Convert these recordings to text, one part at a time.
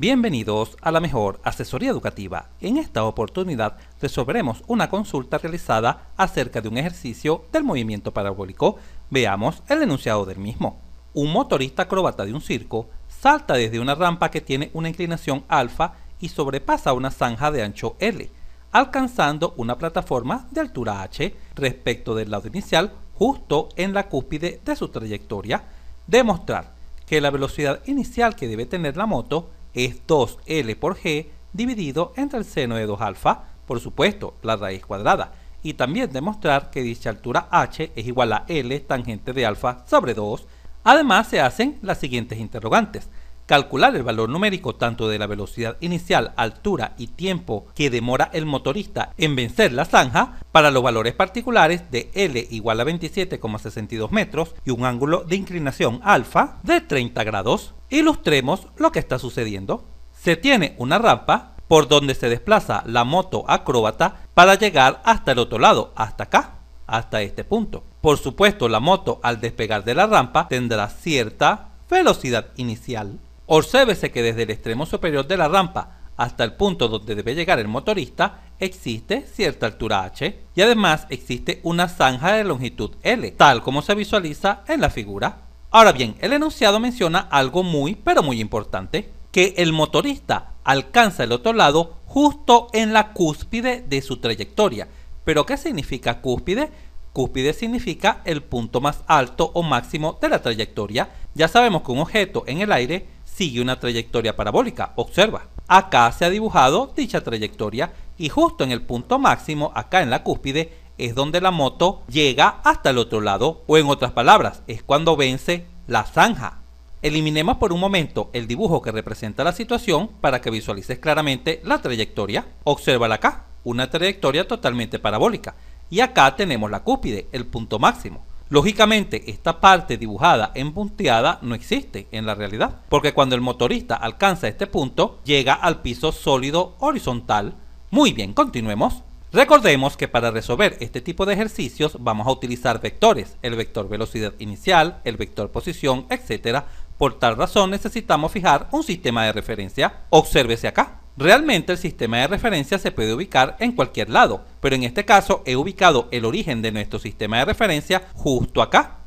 Bienvenidos a la mejor asesoría educativa. En esta oportunidad resolveremos una consulta realizada acerca de un ejercicio del movimiento parabólico. Veamos el enunciado del mismo. Un motorista acrobata de un circo salta desde una rampa que tiene una inclinación alfa y sobrepasa una zanja de ancho L, alcanzando una plataforma de altura H respecto del lado inicial justo en la cúspide de su trayectoria. Demostrar que la velocidad inicial que debe tener la moto es 2L por G dividido entre el seno de 2 alfa, por supuesto, la raíz cuadrada, y también demostrar que dicha altura h es igual a L tangente de alfa sobre 2. Además, se hacen las siguientes interrogantes. Calcular el valor numérico tanto de la velocidad inicial, altura y tiempo que demora el motorista en vencer la zanja para los valores particulares de L igual a 27,62 metros y un ángulo de inclinación alfa de 30 grados. Ilustremos lo que está sucediendo. Se tiene una rampa por donde se desplaza la moto acróbata para llegar hasta el otro lado, hasta acá, hasta este punto. Por supuesto, la moto al despegar de la rampa tendrá cierta velocidad inicial. Obsérvese que desde el extremo superior de la rampa hasta el punto donde debe llegar el motorista existe cierta altura h y además existe una zanja de longitud l, tal como se visualiza en la figura. Ahora bien, el enunciado menciona algo muy, pero muy importante, que el motorista alcanza el otro lado justo en la cúspide de su trayectoria. ¿Pero qué significa cúspide? Cúspide significa el punto más alto o máximo de la trayectoria. Ya sabemos que un objeto en el aire sigue una trayectoria parabólica. Observa. Acá se ha dibujado dicha trayectoria y justo en el punto máximo, acá en la cúspide, es donde la moto llega hasta el otro lado, o en otras palabras, es cuando vence la zanja. Eliminemos por un momento el dibujo que representa la situación para que visualices claramente la trayectoria. Obsérvala acá, una trayectoria totalmente parabólica. Y acá tenemos la cúpide el punto máximo. Lógicamente, esta parte dibujada en punteada no existe en la realidad, porque cuando el motorista alcanza este punto, llega al piso sólido horizontal. Muy bien, continuemos. Recordemos que para resolver este tipo de ejercicios vamos a utilizar vectores, el vector velocidad inicial, el vector posición, etc. Por tal razón necesitamos fijar un sistema de referencia. Obsérvese acá. Realmente el sistema de referencia se puede ubicar en cualquier lado, pero en este caso he ubicado el origen de nuestro sistema de referencia justo acá,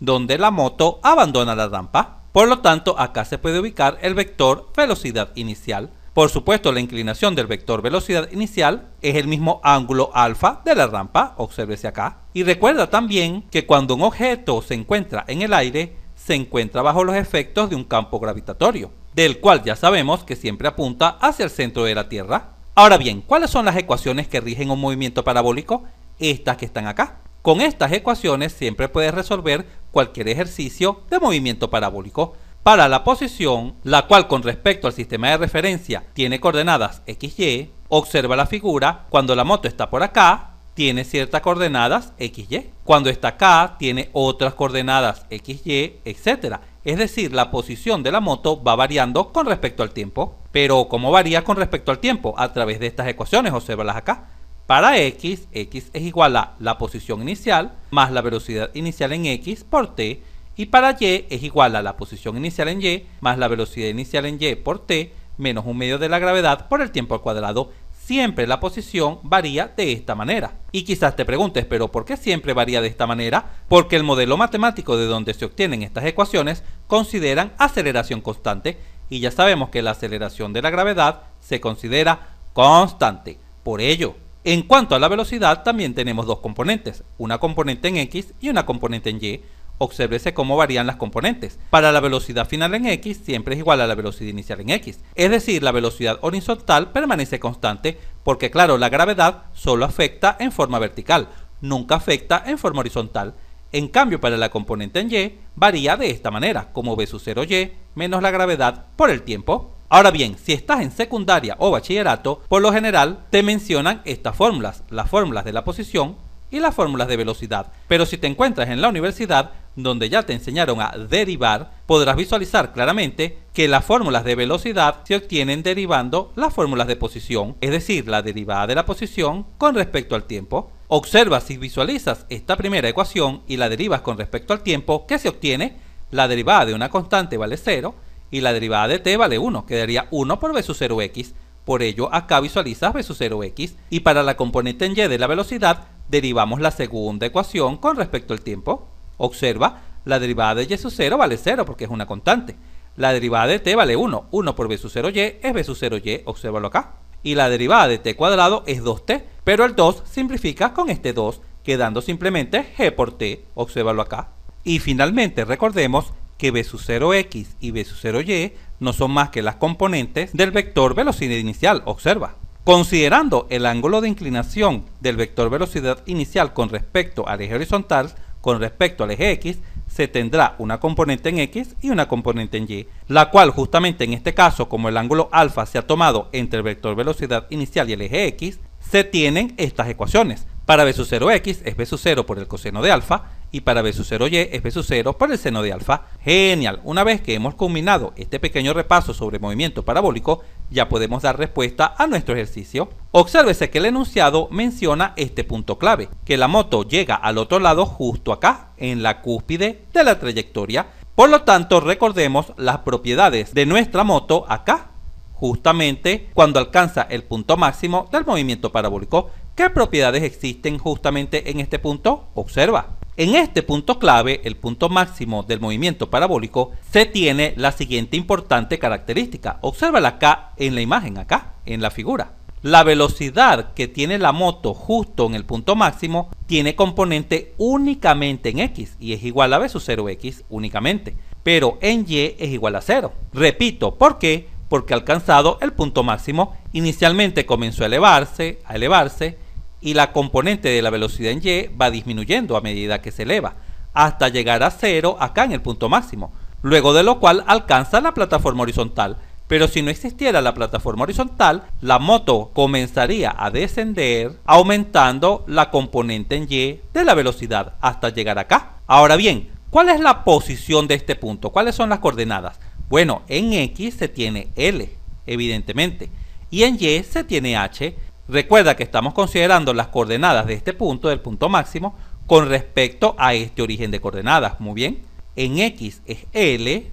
donde la moto abandona la rampa. Por lo tanto, acá se puede ubicar el vector velocidad inicial. Por supuesto, la inclinación del vector velocidad inicial es el mismo ángulo alfa de la rampa, obsérvese acá. Y recuerda también que cuando un objeto se encuentra en el aire, se encuentra bajo los efectos de un campo gravitatorio, del cual ya sabemos que siempre apunta hacia el centro de la Tierra. Ahora bien, ¿cuáles son las ecuaciones que rigen un movimiento parabólico? Estas que están acá. Con estas ecuaciones siempre puedes resolver cualquier ejercicio de movimiento parabólico para la posición, la cual con respecto al sistema de referencia tiene coordenadas XY, observa la figura, cuando la moto está por acá, tiene ciertas coordenadas XY. Cuando está acá, tiene otras coordenadas XY, etc. Es decir, la posición de la moto va variando con respecto al tiempo. Pero, ¿cómo varía con respecto al tiempo? A través de estas ecuaciones, observalas acá. Para X, X es igual a la posición inicial más la velocidad inicial en X por T, y para y es igual a la posición inicial en y más la velocidad inicial en y por t menos un medio de la gravedad por el tiempo al cuadrado. Siempre la posición varía de esta manera. Y quizás te preguntes, pero ¿por qué siempre varía de esta manera? Porque el modelo matemático de donde se obtienen estas ecuaciones consideran aceleración constante y ya sabemos que la aceleración de la gravedad se considera constante. Por ello, en cuanto a la velocidad, también tenemos dos componentes, una componente en x y una componente en y, obsérvese cómo varían las componentes. Para la velocidad final en x siempre es igual a la velocidad inicial en x, es decir, la velocidad horizontal permanece constante porque claro, la gravedad solo afecta en forma vertical, nunca afecta en forma horizontal. En cambio, para la componente en y varía de esta manera, como v 0y menos la gravedad por el tiempo. Ahora bien, si estás en secundaria o bachillerato, por lo general te mencionan estas fórmulas, las fórmulas de la posición, y las fórmulas de velocidad. Pero si te encuentras en la universidad, donde ya te enseñaron a derivar, podrás visualizar claramente que las fórmulas de velocidad se obtienen derivando las fórmulas de posición, es decir, la derivada de la posición con respecto al tiempo. Observa si visualizas esta primera ecuación y la derivas con respecto al tiempo, que se obtiene la derivada de una constante vale 0 y la derivada de t vale 1, quedaría 1 por v 0x. Por ello, acá visualizas v 0x y para la componente en y de la velocidad derivamos la segunda ecuación con respecto al tiempo. Observa, la derivada de y sub 0 vale 0 porque es una constante. La derivada de t vale 1. 1 por b sub 0y es b sub 0y, obsérvalo acá. Y la derivada de t cuadrado es 2t, pero el 2 simplifica con este 2, quedando simplemente g por t, obsérvalo acá. Y finalmente recordemos que b 0x y b sub 0y no son más que las componentes del vector velocidad inicial, observa. Considerando el ángulo de inclinación del vector velocidad inicial con respecto al eje horizontal, con respecto al eje X, se tendrá una componente en X y una componente en Y, la cual justamente en este caso, como el ángulo alfa se ha tomado entre el vector velocidad inicial y el eje X, se tienen estas ecuaciones. Para v 0x es v 0 por el coseno de alfa, y para B0Y es B0 para el seno de alfa. Genial, una vez que hemos culminado este pequeño repaso sobre movimiento parabólico, ya podemos dar respuesta a nuestro ejercicio. Obsérvese que el enunciado menciona este punto clave, que la moto llega al otro lado justo acá, en la cúspide de la trayectoria. Por lo tanto, recordemos las propiedades de nuestra moto acá, justamente cuando alcanza el punto máximo del movimiento parabólico. ¿Qué propiedades existen justamente en este punto? Observa. En este punto clave, el punto máximo del movimiento parabólico, se tiene la siguiente importante característica. Obsérvala acá en la imagen, acá, en la figura. La velocidad que tiene la moto justo en el punto máximo tiene componente únicamente en X y es igual a B 0X únicamente, pero en Y es igual a 0. Repito, ¿por qué? Porque alcanzado el punto máximo, inicialmente comenzó a elevarse, a elevarse, y la componente de la velocidad en Y va disminuyendo a medida que se eleva, hasta llegar a cero acá en el punto máximo, luego de lo cual alcanza la plataforma horizontal. Pero si no existiera la plataforma horizontal, la moto comenzaría a descender aumentando la componente en Y de la velocidad hasta llegar acá. Ahora bien, ¿cuál es la posición de este punto? ¿Cuáles son las coordenadas? Bueno, en X se tiene L, evidentemente, y en Y se tiene H, Recuerda que estamos considerando las coordenadas de este punto, del punto máximo, con respecto a este origen de coordenadas. Muy bien, en X es L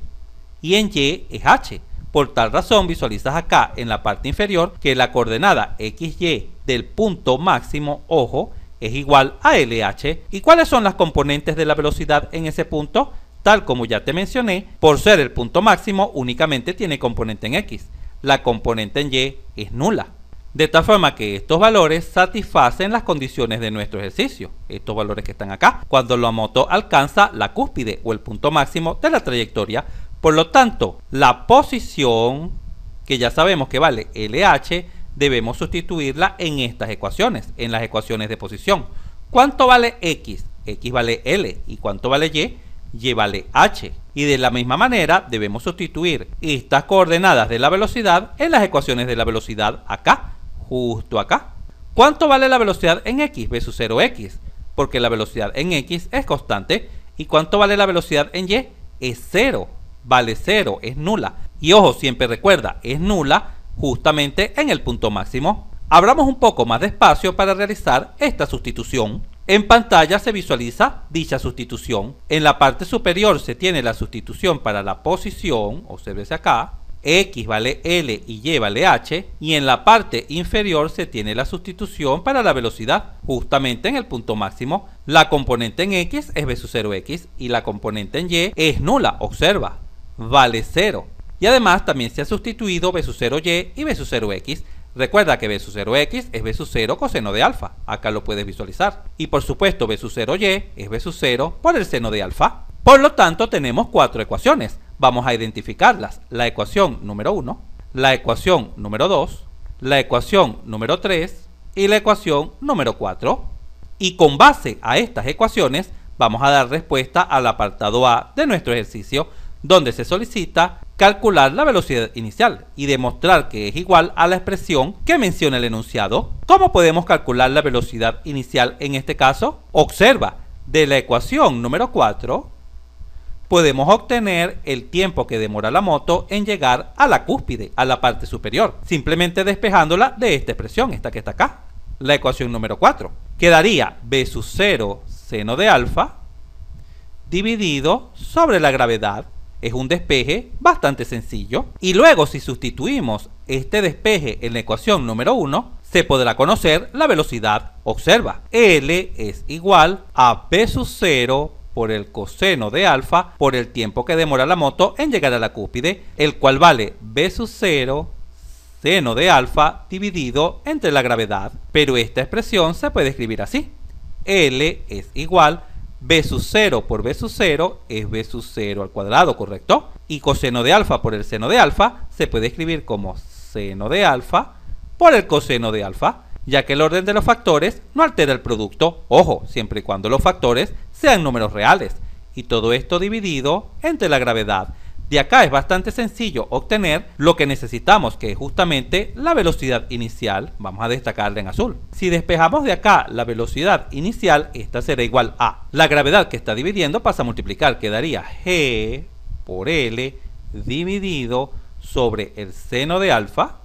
y en Y es H. Por tal razón visualizas acá en la parte inferior que la coordenada XY del punto máximo, ojo, es igual a LH. ¿Y cuáles son las componentes de la velocidad en ese punto? Tal como ya te mencioné, por ser el punto máximo únicamente tiene componente en X. La componente en Y es nula. De tal forma que estos valores satisfacen las condiciones de nuestro ejercicio, estos valores que están acá, cuando la moto alcanza la cúspide o el punto máximo de la trayectoria. Por lo tanto, la posición, que ya sabemos que vale LH, debemos sustituirla en estas ecuaciones, en las ecuaciones de posición. ¿Cuánto vale X? X vale L. ¿Y cuánto vale Y? Y vale H. Y de la misma manera debemos sustituir estas coordenadas de la velocidad en las ecuaciones de la velocidad acá justo acá. ¿Cuánto vale la velocidad en x versus 0x? Porque la velocidad en x es constante. ¿Y cuánto vale la velocidad en y? Es 0. Vale 0, es nula. Y ojo, siempre recuerda, es nula justamente en el punto máximo. Abramos un poco más de espacio para realizar esta sustitución. En pantalla se visualiza dicha sustitución. En la parte superior se tiene la sustitución para la posición, obsérvese acá, X vale L y Y vale H, y en la parte inferior se tiene la sustitución para la velocidad, justamente en el punto máximo. La componente en X es B 0X y la componente en Y es nula, observa, vale 0. Y además también se ha sustituido B 0Y y B 0X. Recuerda que v 0X es v 0 coseno de alfa, acá lo puedes visualizar. Y por supuesto v 0Y es B 0 por el seno de alfa. Por lo tanto tenemos cuatro ecuaciones vamos a identificarlas. La ecuación número 1, la ecuación número 2, la ecuación número 3 y la ecuación número 4. Y con base a estas ecuaciones vamos a dar respuesta al apartado A de nuestro ejercicio donde se solicita calcular la velocidad inicial y demostrar que es igual a la expresión que menciona el enunciado. ¿Cómo podemos calcular la velocidad inicial en este caso? Observa, de la ecuación número 4 podemos obtener el tiempo que demora la moto en llegar a la cúspide, a la parte superior, simplemente despejándola de esta expresión, esta que está acá, la ecuación número 4. Quedaría b 0 seno de alfa dividido sobre la gravedad. Es un despeje bastante sencillo. Y luego si sustituimos este despeje en la ecuación número 1, se podrá conocer la velocidad. Observa, L es igual a seno sub 0 por el coseno de alfa por el tiempo que demora la moto en llegar a la cúspide, el cual vale b sub 0 seno de alfa dividido entre la gravedad. Pero esta expresión se puede escribir así. L es igual b sub 0 por b sub 0 es b sub 0 al cuadrado, ¿correcto? Y coseno de alfa por el seno de alfa se puede escribir como seno de alfa por el coseno de alfa ya que el orden de los factores no altera el producto, ojo, siempre y cuando los factores sean números reales, y todo esto dividido entre la gravedad. De acá es bastante sencillo obtener lo que necesitamos, que es justamente la velocidad inicial, vamos a destacarla en azul. Si despejamos de acá la velocidad inicial, esta será igual a la gravedad que está dividiendo pasa a multiplicar, quedaría g por L dividido sobre el seno de alfa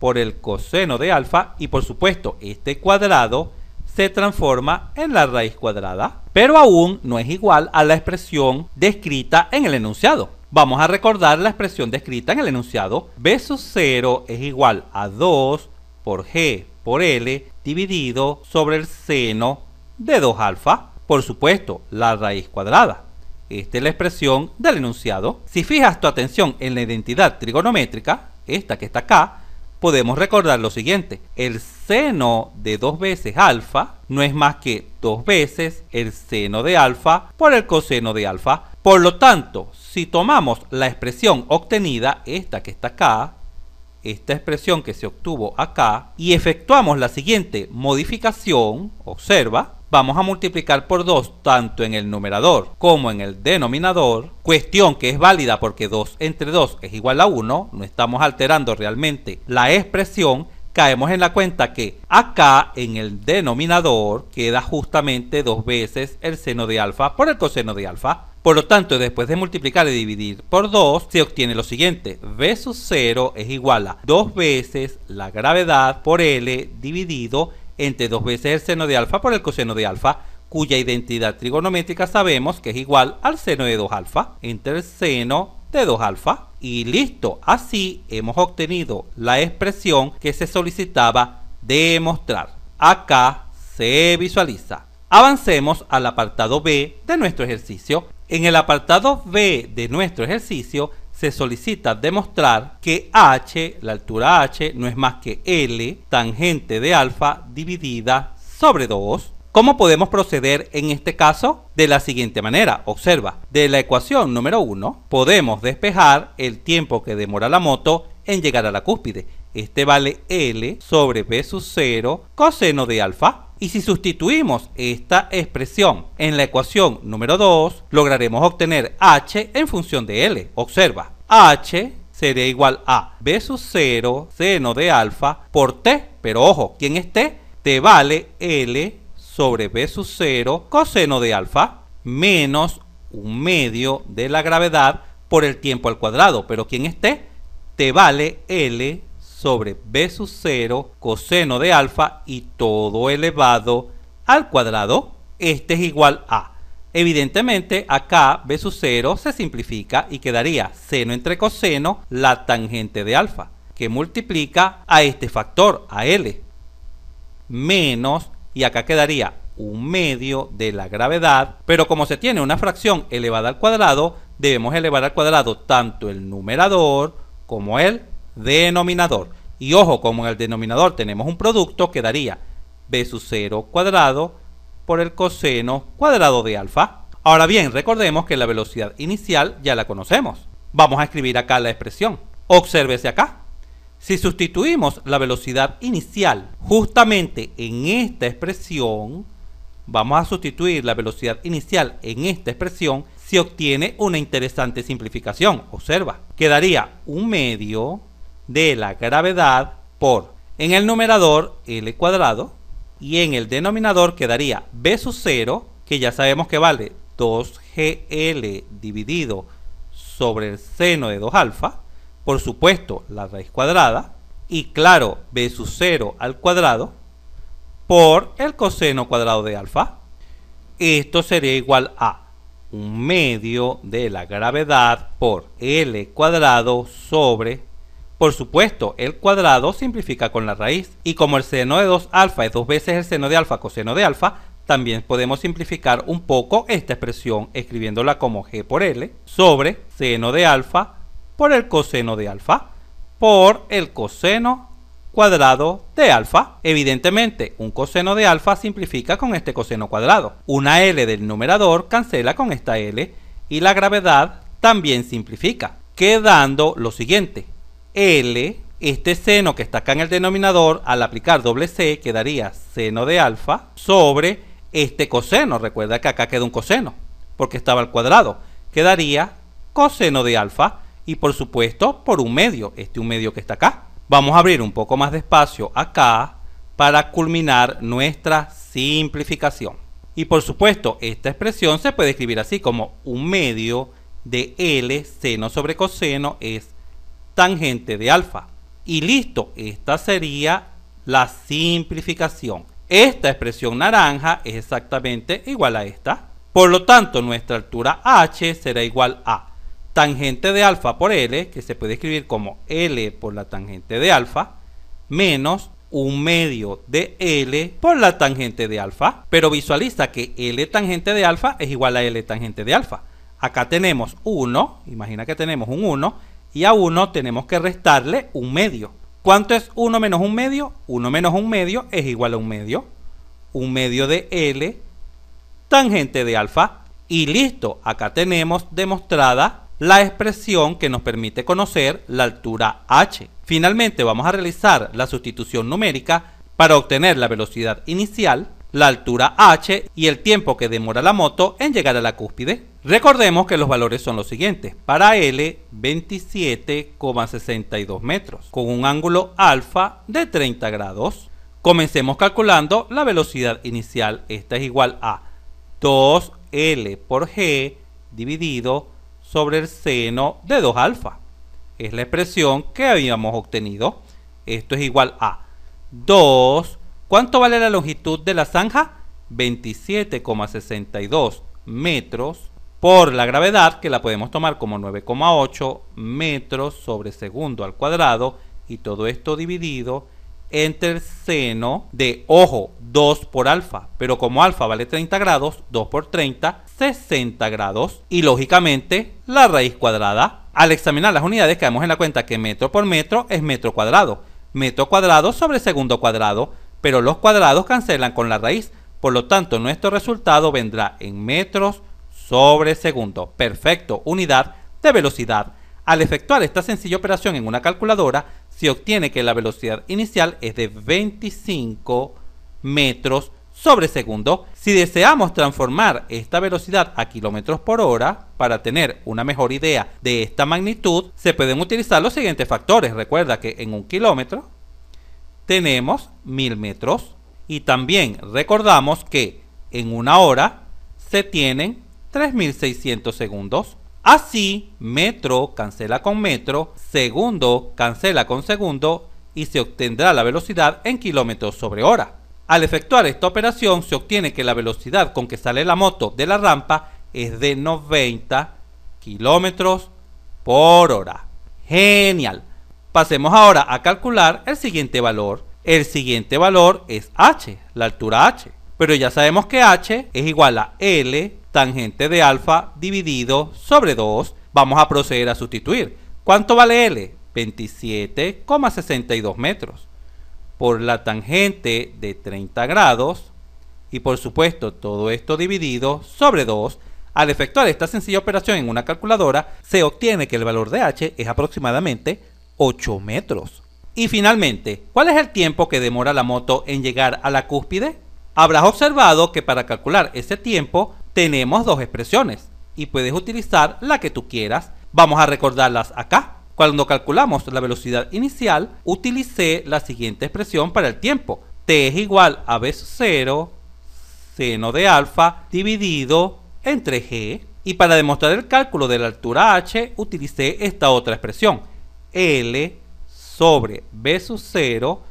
por el coseno de alfa y por supuesto este cuadrado se transforma en la raíz cuadrada, pero aún no es igual a la expresión descrita en el enunciado. Vamos a recordar la expresión descrita en el enunciado. B 0 es igual a 2 por G por L dividido sobre el seno de 2 alfa, por supuesto la raíz cuadrada. Esta es la expresión del enunciado. Si fijas tu atención en la identidad trigonométrica, esta que está acá, podemos recordar lo siguiente. El seno de dos veces alfa no es más que dos veces el seno de alfa por el coseno de alfa. Por lo tanto, si tomamos la expresión obtenida, esta que está acá, esta expresión que se obtuvo acá, y efectuamos la siguiente modificación, observa, vamos a multiplicar por 2 tanto en el numerador como en el denominador, cuestión que es válida porque 2 entre 2 es igual a 1, no estamos alterando realmente la expresión, caemos en la cuenta que acá en el denominador queda justamente dos veces el seno de alfa por el coseno de alfa. Por lo tanto, después de multiplicar y dividir por 2, se obtiene lo siguiente. V 0 es igual a 2 veces la gravedad por L dividido entre dos veces el seno de alfa por el coseno de alfa, cuya identidad trigonométrica sabemos que es igual al seno de 2 alfa, entre el seno de 2 alfa. Y listo, así hemos obtenido la expresión que se solicitaba demostrar. Acá se visualiza. Avancemos al apartado B de nuestro ejercicio. En el apartado B de nuestro ejercicio se solicita demostrar que h, la altura h, no es más que l tangente de alfa dividida sobre 2. ¿Cómo podemos proceder en este caso? De la siguiente manera, observa, de la ecuación número 1 podemos despejar el tiempo que demora la moto en llegar a la cúspide. Este vale L sobre B sub 0 coseno de alfa. Y si sustituimos esta expresión en la ecuación número 2, lograremos obtener h en función de l. Observa, h sería igual a b sub 0 seno de alfa por t. Pero ojo, ¿quién es t? Te vale l sobre b sub 0 coseno de alfa menos un medio de la gravedad por el tiempo al cuadrado. Pero ¿quién es t? Te vale L sobre b sub 0 coseno de alfa y todo elevado al cuadrado. Este es igual a. Evidentemente acá b sub 0 se simplifica y quedaría seno entre coseno la tangente de alfa que multiplica a este factor, a L. Menos, y acá quedaría un medio de la gravedad, pero como se tiene una fracción elevada al cuadrado, debemos elevar al cuadrado tanto el numerador como el denominador. Y ojo, como en el denominador tenemos un producto, quedaría b sub 0 cuadrado por el coseno cuadrado de alfa. Ahora bien, recordemos que la velocidad inicial ya la conocemos. Vamos a escribir acá la expresión. Obsérvese acá. Si sustituimos la velocidad inicial justamente en esta expresión, vamos a sustituir la velocidad inicial en esta expresión, se obtiene una interesante simplificación. Observa, quedaría un medio de la gravedad por en el numerador L cuadrado y en el denominador quedaría B sub 0 que ya sabemos que vale 2GL dividido sobre el seno de 2 alfa por supuesto la raíz cuadrada y claro B sub 0 al cuadrado por el coseno cuadrado de alfa esto sería igual a un medio de la gravedad por L cuadrado sobre por supuesto, el cuadrado simplifica con la raíz, y como el seno de 2 alfa es dos veces el seno de alfa coseno de alfa, también podemos simplificar un poco esta expresión escribiéndola como g por l sobre seno de alfa por el coseno de alfa por el coseno cuadrado de alfa. Evidentemente, un coseno de alfa simplifica con este coseno cuadrado. Una L del numerador cancela con esta L y la gravedad también simplifica, quedando lo siguiente. L, este seno que está acá en el denominador, al aplicar doble C, quedaría seno de alfa sobre este coseno. Recuerda que acá queda un coseno, porque estaba al cuadrado. Quedaría coseno de alfa y por supuesto por un medio, este un medio que está acá. Vamos a abrir un poco más de espacio acá para culminar nuestra simplificación. Y por supuesto, esta expresión se puede escribir así como un medio de L seno sobre coseno es tangente de alfa. Y listo, esta sería la simplificación. Esta expresión naranja es exactamente igual a esta. Por lo tanto, nuestra altura h será igual a tangente de alfa por L, que se puede escribir como L por la tangente de alfa, menos un medio de L por la tangente de alfa. Pero visualiza que L tangente de alfa es igual a L tangente de alfa. Acá tenemos 1, imagina que tenemos un 1, y a 1 tenemos que restarle un medio. ¿Cuánto es 1 menos un medio? 1 menos un medio es igual a un medio. Un medio de L tangente de alfa. Y listo, acá tenemos demostrada la expresión que nos permite conocer la altura h. Finalmente vamos a realizar la sustitución numérica para obtener la velocidad inicial la altura h y el tiempo que demora la moto en llegar a la cúspide. Recordemos que los valores son los siguientes. Para L, 27,62 metros, con un ángulo alfa de 30 grados. Comencemos calculando la velocidad inicial. Esta es igual a 2L por G dividido sobre el seno de 2 alfa. Es la expresión que habíamos obtenido. Esto es igual a 2 ¿Cuánto vale la longitud de la zanja? 27,62 metros por la gravedad, que la podemos tomar como 9,8 metros sobre segundo al cuadrado, y todo esto dividido entre el seno de, ojo, 2 por alfa, pero como alfa vale 30 grados, 2 por 30, 60 grados, y lógicamente la raíz cuadrada. Al examinar las unidades, caemos en la cuenta que metro por metro es metro cuadrado, metro cuadrado sobre segundo cuadrado, pero los cuadrados cancelan con la raíz, por lo tanto nuestro resultado vendrá en metros sobre segundo, perfecto, unidad de velocidad. Al efectuar esta sencilla operación en una calculadora, se obtiene que la velocidad inicial es de 25 metros sobre segundo. Si deseamos transformar esta velocidad a kilómetros por hora para tener una mejor idea de esta magnitud, se pueden utilizar los siguientes factores. Recuerda que en un kilómetro tenemos 1000 metros. Y también recordamos que en una hora se tienen 3600 segundos. Así, metro cancela con metro, segundo cancela con segundo y se obtendrá la velocidad en kilómetros sobre hora. Al efectuar esta operación se obtiene que la velocidad con que sale la moto de la rampa es de 90 kilómetros por hora. Genial. Pasemos ahora a calcular el siguiente valor. El siguiente valor es h, la altura h. Pero ya sabemos que h es igual a L tangente de alfa dividido sobre 2. Vamos a proceder a sustituir. ¿Cuánto vale L? 27,62 metros. Por la tangente de 30 grados. Y por supuesto todo esto dividido sobre 2. Al efectuar esta sencilla operación en una calculadora, se obtiene que el valor de h es aproximadamente 8 metros. Y finalmente, ¿cuál es el tiempo que demora la moto en llegar a la cúspide? Habrás observado que para calcular ese tiempo tenemos dos expresiones y puedes utilizar la que tú quieras. Vamos a recordarlas acá. Cuando calculamos la velocidad inicial, utilicé la siguiente expresión para el tiempo. T es igual a B0 seno de alfa dividido entre G. Y para demostrar el cálculo de la altura H, utilicé esta otra expresión. L sobre B sub 0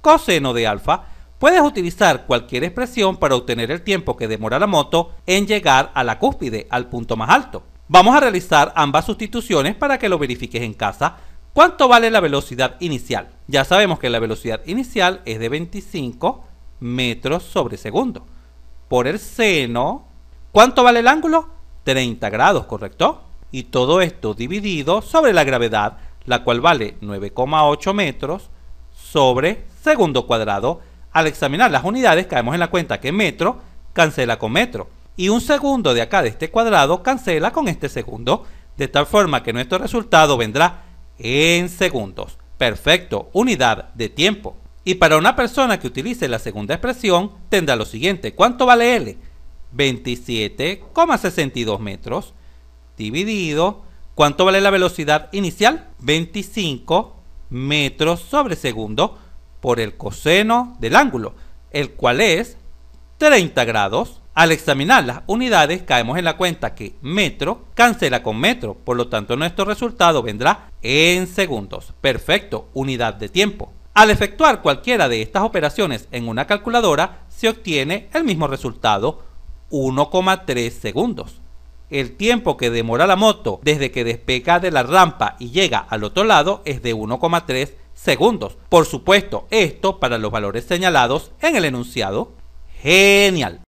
coseno de alfa, puedes utilizar cualquier expresión para obtener el tiempo que demora la moto en llegar a la cúspide, al punto más alto. Vamos a realizar ambas sustituciones para que lo verifiques en casa. ¿Cuánto vale la velocidad inicial? Ya sabemos que la velocidad inicial es de 25 metros sobre segundo. Por el seno, ¿cuánto vale el ángulo? 30 grados, ¿correcto? Y todo esto dividido sobre la gravedad la cual vale 9,8 metros sobre segundo cuadrado. Al examinar las unidades caemos en la cuenta que metro cancela con metro y un segundo de acá de este cuadrado cancela con este segundo, de tal forma que nuestro resultado vendrá en segundos. Perfecto, unidad de tiempo. Y para una persona que utilice la segunda expresión tendrá lo siguiente, ¿cuánto vale L? 27,62 metros dividido ¿Cuánto vale la velocidad inicial? 25 metros sobre segundo por el coseno del ángulo, el cual es 30 grados. Al examinar las unidades caemos en la cuenta que metro cancela con metro, por lo tanto nuestro resultado vendrá en segundos. Perfecto, unidad de tiempo. Al efectuar cualquiera de estas operaciones en una calculadora se obtiene el mismo resultado, 1,3 segundos. El tiempo que demora la moto desde que despega de la rampa y llega al otro lado es de 1,3 segundos. Por supuesto, esto para los valores señalados en el enunciado. Genial.